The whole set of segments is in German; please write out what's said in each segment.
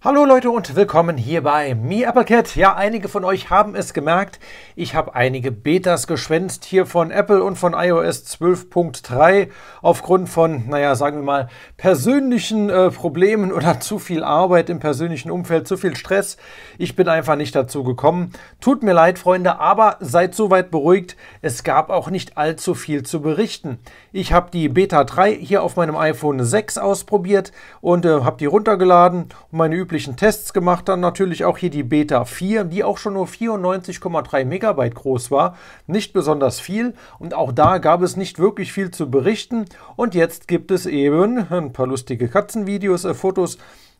Hallo Leute und willkommen hier bei MeAppleCat. Ja, einige von euch haben es gemerkt, ich habe einige Betas geschwänzt hier von Apple und von iOS 12.3 aufgrund von, naja, sagen wir mal, persönlichen äh, Problemen oder zu viel Arbeit im persönlichen Umfeld, zu viel Stress. Ich bin einfach nicht dazu gekommen. Tut mir leid, Freunde, aber seid soweit beruhigt, es gab auch nicht allzu viel zu berichten. Ich habe die Beta 3 hier auf meinem iPhone 6 ausprobiert und äh, habe die runtergeladen und meine üblichen Tests gemacht, dann natürlich auch hier die Beta 4, die auch schon nur 94,3 Megabyte groß war, nicht besonders viel und auch da gab es nicht wirklich viel zu berichten und jetzt gibt es eben ein paar lustige Katzenvideos, äh, Fotos,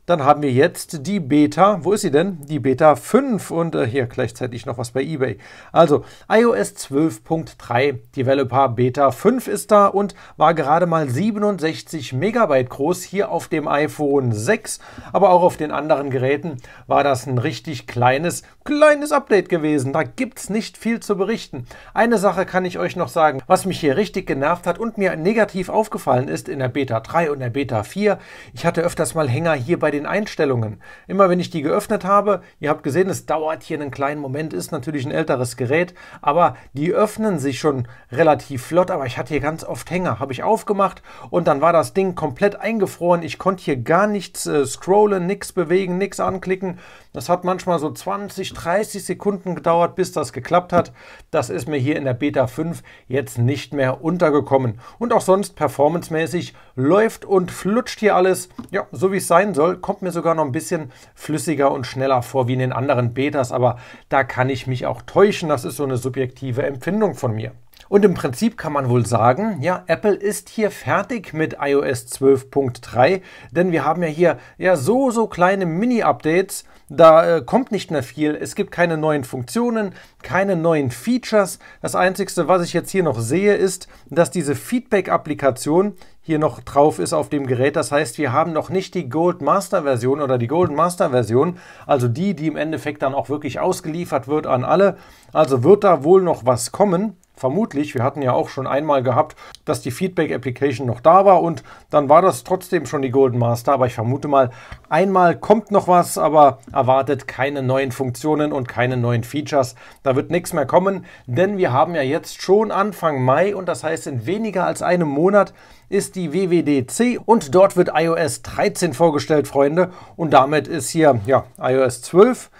dann haben wir jetzt die Beta, wo ist sie denn? Die Beta 5 und äh, hier gleichzeitig noch was bei eBay. Also iOS 12.3, Developer Beta 5 ist da und war gerade mal 67 Megabyte groß hier auf dem iPhone 6, aber auch auf den anderen Geräten war das ein richtig kleines, kleines Update gewesen. Da gibt es nicht viel zu berichten. Eine Sache kann ich euch noch sagen, was mich hier richtig genervt hat und mir negativ aufgefallen ist in der Beta 3 und der Beta 4. Ich hatte öfters mal Hänger hier bei den den Einstellungen. Immer wenn ich die geöffnet habe, ihr habt gesehen, es dauert hier einen kleinen Moment, ist natürlich ein älteres Gerät, aber die öffnen sich schon relativ flott, aber ich hatte hier ganz oft Hänger. Habe ich aufgemacht und dann war das Ding komplett eingefroren. Ich konnte hier gar nichts äh, scrollen, nichts bewegen, nichts anklicken. Das hat manchmal so 20, 30 Sekunden gedauert, bis das geklappt hat. Das ist mir hier in der Beta 5 jetzt nicht mehr untergekommen. Und auch sonst performancemäßig läuft und flutscht hier alles, ja, so wie es sein soll kommt mir sogar noch ein bisschen flüssiger und schneller vor wie in den anderen Betas, aber da kann ich mich auch täuschen. Das ist so eine subjektive Empfindung von mir. Und im Prinzip kann man wohl sagen, ja, Apple ist hier fertig mit iOS 12.3, denn wir haben ja hier ja so, so kleine Mini-Updates, da äh, kommt nicht mehr viel, es gibt keine neuen Funktionen, keine neuen Features. Das Einzige, was ich jetzt hier noch sehe, ist, dass diese Feedback-Applikation hier noch drauf ist auf dem Gerät. Das heißt, wir haben noch nicht die Gold Master Version oder die Golden Master Version, also die, die im Endeffekt dann auch wirklich ausgeliefert wird an alle. Also wird da wohl noch was kommen vermutlich, wir hatten ja auch schon einmal gehabt, dass die Feedback Application noch da war und dann war das trotzdem schon die Golden Master, aber ich vermute mal, einmal kommt noch was, aber erwartet keine neuen Funktionen und keine neuen Features. Da wird nichts mehr kommen, denn wir haben ja jetzt schon Anfang Mai und das heißt in weniger als einem Monat ist die WWDC und dort wird iOS 13 vorgestellt, Freunde, und damit ist hier ja iOS 12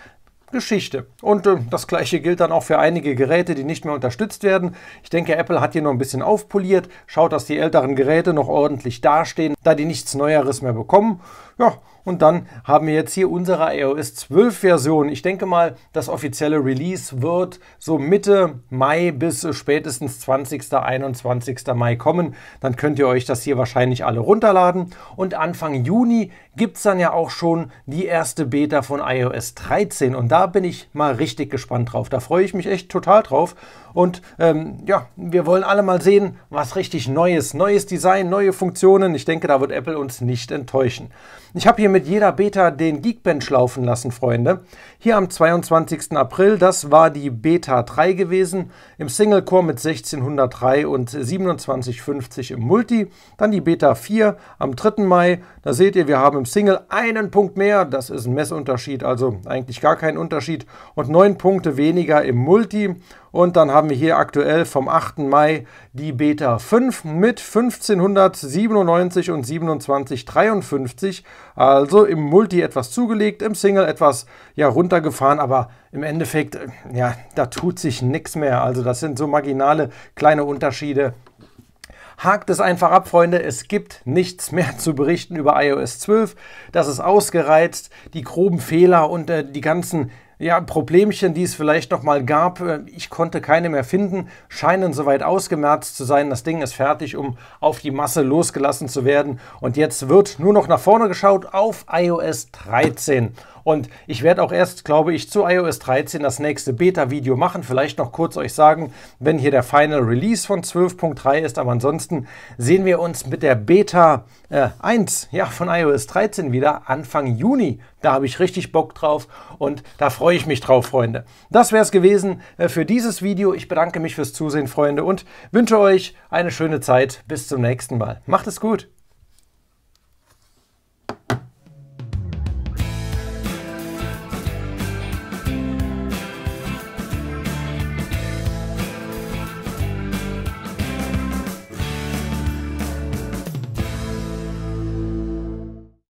Geschichte. Und äh, das gleiche gilt dann auch für einige Geräte, die nicht mehr unterstützt werden. Ich denke, Apple hat hier noch ein bisschen aufpoliert, schaut, dass die älteren Geräte noch ordentlich dastehen, da die nichts Neueres mehr bekommen. Ja, und dann haben wir jetzt hier unsere iOS 12 Version. Ich denke mal, das offizielle Release wird so Mitte Mai bis spätestens 20. 21. Mai kommen. Dann könnt ihr euch das hier wahrscheinlich alle runterladen. Und Anfang Juni gibt es dann ja auch schon die erste Beta von iOS 13. Und da bin ich mal richtig gespannt drauf. Da freue ich mich echt total drauf. Und ähm, ja, wir wollen alle mal sehen, was richtig Neues, neues Design, neue Funktionen. Ich denke, da wird Apple uns nicht enttäuschen. Ich habe hier mit mit jeder Beta den Geekbench laufen lassen, Freunde. Hier am 22. April, das war die Beta 3 gewesen, im Single-Core mit 1603 und 2750 im Multi. Dann die Beta 4 am 3. Mai, da seht ihr, wir haben im Single einen Punkt mehr, das ist ein Messunterschied, also eigentlich gar kein Unterschied, und neun Punkte weniger im Multi. Und dann haben wir hier aktuell vom 8. Mai die Beta 5 mit 1597 und 2753. Also im Multi etwas zugelegt, im Single etwas ja, runtergefahren, aber im Endeffekt, äh, ja, da tut sich nichts mehr. Also das sind so marginale kleine Unterschiede. Hakt es einfach ab, Freunde. Es gibt nichts mehr zu berichten über iOS 12. Das ist ausgereizt. Die groben Fehler und äh, die ganzen ja, Problemchen, die es vielleicht noch mal gab. Äh, ich konnte keine mehr finden, scheinen soweit ausgemerzt zu sein. Das Ding ist fertig, um auf die Masse losgelassen zu werden. Und jetzt wird nur noch nach vorne geschaut auf iOS 13. Und ich werde auch erst, glaube ich, zu iOS 13 das nächste Beta-Video machen. Vielleicht noch kurz euch sagen, wenn hier der Final Release von 12.3 ist. Aber ansonsten sehen wir uns mit der Beta äh, 1 ja, von iOS 13 wieder Anfang Juni. Da habe ich richtig Bock drauf und da freue ich mich drauf, Freunde. Das wäre es gewesen äh, für dieses Video. Ich bedanke mich fürs Zusehen, Freunde, und wünsche euch eine schöne Zeit. Bis zum nächsten Mal. Macht es gut.